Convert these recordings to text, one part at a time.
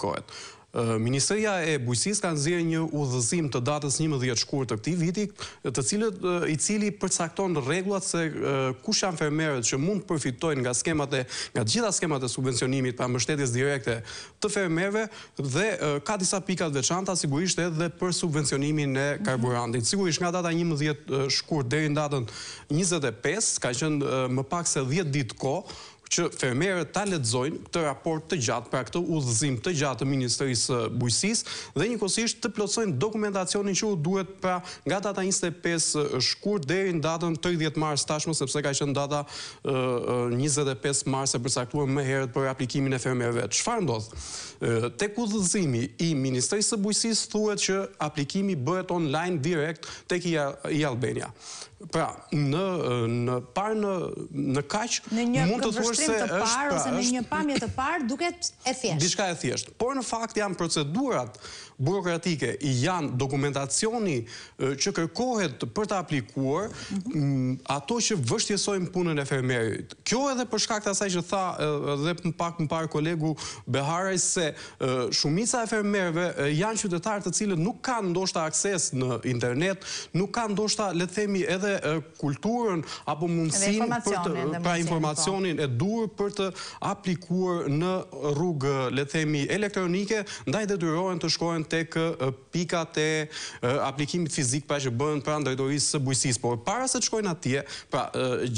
kohet. Ministeria e Bujësis ka nëzirë një udhëzim të datës 11 shkurë të këti viti, të cilët i cili përcakton regullat se kush janë fermerët që mund përfitojnë nga skemat e, nga gjitha skemat e subvencionimit pa mështetis direkte të fermerëve dhe ka disa pikat veçanta sigurisht edhe për subvencionimin e mhm. karburantit. Sigurisht nga data 11 shkurë dherin në datën 25, ka qënë më pak se 10 ditë ko, që fermerët ta letëzojnë këtë raport të gjatë, pra këtë udhëzim të gjatë të Ministrisë Bujësis, dhe një kosisht të plotësojnë dokumentacionin që u duhet pra nga data 25 shkur në datën 30 mars tashmë, sepse ka qënë data 25 mars e përsaktuar më herët për aplikimin e fermerëve. Qëfar ndodhë? Tek udhëzimi i Ministrisë Bujësis thuet që aplikimi bëhet online direkt tek i Albania. Pra, në, në parë në, në kaq, mund të thuash se të është pra, ose në një pamje të parë duket e thjeshtë. Diçka e thjeshtë, por në fakt janë procedurat burokratike, janë dokumentacioni që kërkohet për të aplikuar ato që vështjesojnë punën e fermerit. Kjo edhe për shkak të asaj që tha edhe pak më parë kolegu Beharaj se shumica e fermerëve janë qytetarë të cilët nuk kanë ndoshta akses në internet, nuk kanë ndoshta le të themi edhe edhe kulturën apo mundësin pra po. informacionin e dur për të aplikuar në rrugë lethemi elektronike ndaj dhe dyrohen të shkojnë tek pikat e aplikimit fizik pa që bënë pra ndrejtorisë së bujësis por para se të shkojnë atje pra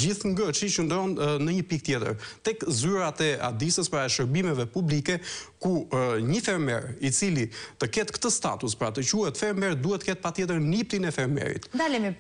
gjithë ngë që i shëndronë në një pik tjetër tek zyrat e adisës pra e shërbimeve publike ku një fermer i cili të ketë këtë status pra të quet fermer duhet ketë pa tjetër niptin e fermerit Dalemi